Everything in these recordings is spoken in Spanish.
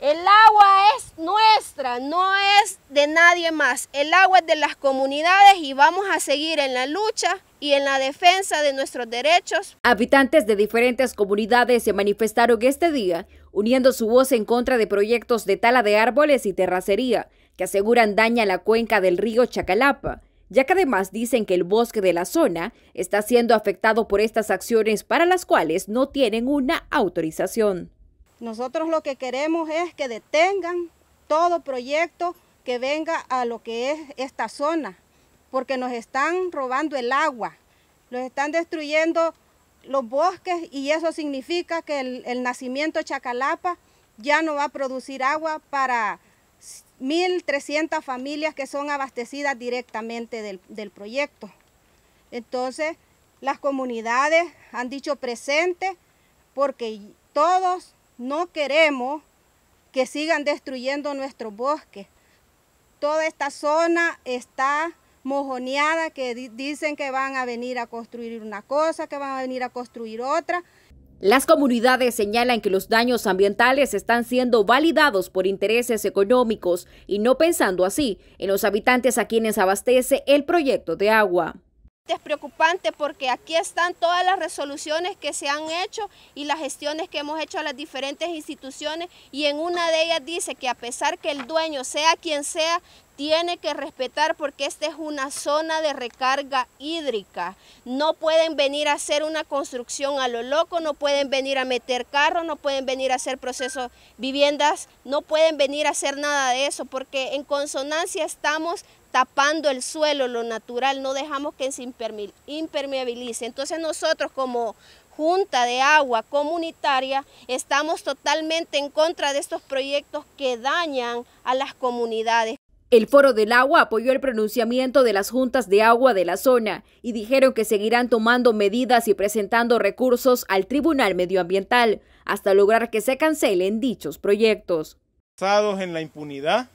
El agua es nuestra, no es de nadie más. El agua es de las comunidades y vamos a seguir en la lucha y en la defensa de nuestros derechos. Habitantes de diferentes comunidades se manifestaron este día, uniendo su voz en contra de proyectos de tala de árboles y terracería que aseguran daña la cuenca del río Chacalapa, ya que además dicen que el bosque de la zona está siendo afectado por estas acciones para las cuales no tienen una autorización. Nosotros lo que queremos es que detengan todo proyecto que venga a lo que es esta zona, porque nos están robando el agua, nos están destruyendo los bosques y eso significa que el, nacimiento Chacalapa ya no va a producir agua para 1.300 familias que son abastecidas directamente del, del proyecto. Entonces, las comunidades han dicho presente porque todos no queremos que sigan destruyendo nuestros bosques. Toda esta zona está mojoneada, que dicen que van a venir a construir una cosa, que van a venir a construir otra. Las comunidades señalan que los daños ambientales están siendo validados por intereses económicos y no pensando así en los habitantes a quienes abastece el proyecto de agua. Es preocupante porque aquí están todas las resoluciones que se han hecho y las gestiones que hemos hecho a las diferentes instituciones y en una de ellas dice que a pesar que el dueño sea quien sea, tiene que respetar porque esta es una zona de recarga hídrica. No pueden venir a hacer una construcción a lo loco, no pueden venir a meter carros, no pueden venir a hacer procesos viviendas, no pueden venir a hacer nada de eso porque en consonancia estamos tapando el suelo, lo natural, no dejamos que se impermeabilice. Entonces nosotros como Junta de Agua Comunitaria estamos totalmente en contra de estos proyectos que dañan a las comunidades. El Foro del Agua apoyó el pronunciamiento de las juntas de agua de la zona y dijeron que seguirán tomando medidas y presentando recursos al Tribunal Medioambiental hasta lograr que se cancelen dichos proyectos. Basados en la impunidad,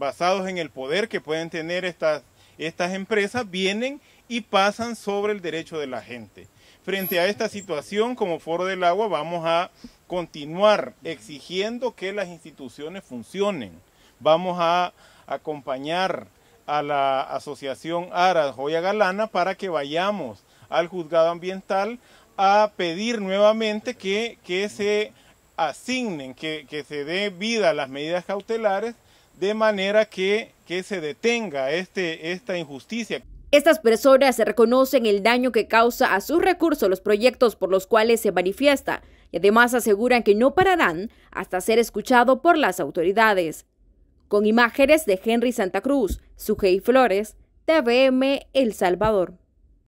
basados en el poder que pueden tener estas, estas empresas, vienen y pasan sobre el derecho de la gente. Frente a esta situación, como Foro del Agua, vamos a continuar exigiendo que las instituciones funcionen. Vamos a acompañar a la Asociación Aras Joya Galana para que vayamos al juzgado ambiental a pedir nuevamente que, se asignen, que, que se dé vida a las medidas cautelares de manera que, que se detenga este, esta injusticia. Estas personas reconocen el daño que causa a sus recursos los proyectos por los cuales se manifiesta y además aseguran que no pararán hasta ser escuchado por las autoridades. Con imágenes de Henry Santa Cruz, Sujei Flores, TVM El Salvador.